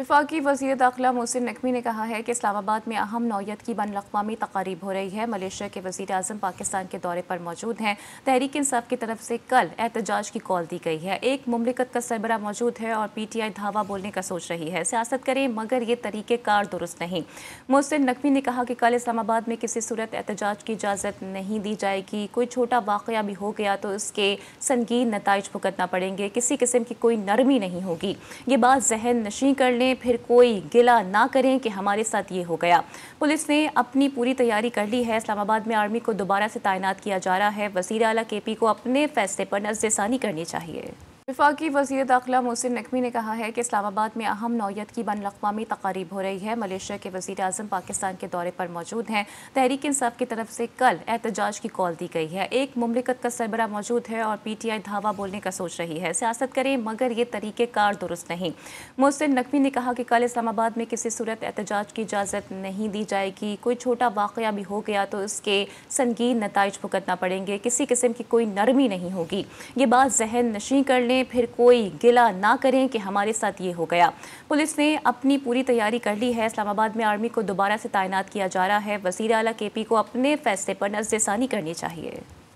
वफाकी वजीर दाखिला मोहसिन नकवी ने कहा है कि इस्लामाबाद में अहम नौीयत की बन अवी तकारीब हो रही है मलेशिया के वजीर अजम पाकिस्तान के दौरे पर मौजूद हैं तहरीक इंसाफ की तरफ से कल एहतजाज की कॉल दी गई है एक ममलिकत का सरबरा मौजूद है और पी टी आई धावा बोलने का सोच रही है सियासत करें मगर ये तरीक़ेकार दुरुस्त नहीं मोहसिन नकवी ने कहा कि कल इस्लामाबाद में किसी सूरत एहतजाज की इजाज़त नहीं दी जाएगी कोई छोटा वाक़ भी हो गया तो उसके संगीन नतज भुगतना पड़ेंगे किसी किस्म की कोई नरमी नहीं होगी ये बात जहन नशी कर लें करें फिर कोई गिला ना करें कि हमारे साथ ये हो गया पुलिस ने अपनी पूरी तैयारी कर ली है इस्लामाबाद में आर्मी को दोबारा से तैनात किया जा रहा है वजीर अला के पी को अपने फैसले पर नजरसानी करनी चाहिए विफाकी वजीर दाखिला मोहसिन नकवी ने कहा है कि इस्लामाबाद में अहम नौीयत की बन अवी तकारीब हो रही है मलेशिया के वजी अजम पाकिस्तान के दौरे पर मौजूद हैं तहरीक इंसाफ की तरफ से कल एहतजाज की कॉल दी गई है एक ममलिकत का सरबरा मौजूद है और पी टी आई धावा बोलने का सोच रही है सियासत करें मगर ये तरीक़ेकार दुरुस्त नहीं मोहसिन नकवी ने कहा कि कल इस्लामाबाद में किसी सूरत एहतजाज की इजाज़त नहीं दी जाएगी कोई छोटा वाक़ भी हो गया तो उसके संगीन नतज भुगतना पड़ेंगे किसी किस्म की कोई नरमी नहीं होगी ये बात जहन नशी कर लें करें फिर कोई गिला ना करें कि हमारे साथ ये हो गया पुलिस ने अपनी पूरी तैयारी कर ली है इस्लामाबाद में आर्मी को दोबारा से तैनात किया जा रहा है वजीर अला के पी को अपने फैसले पर नजरसानी करनी चाहिए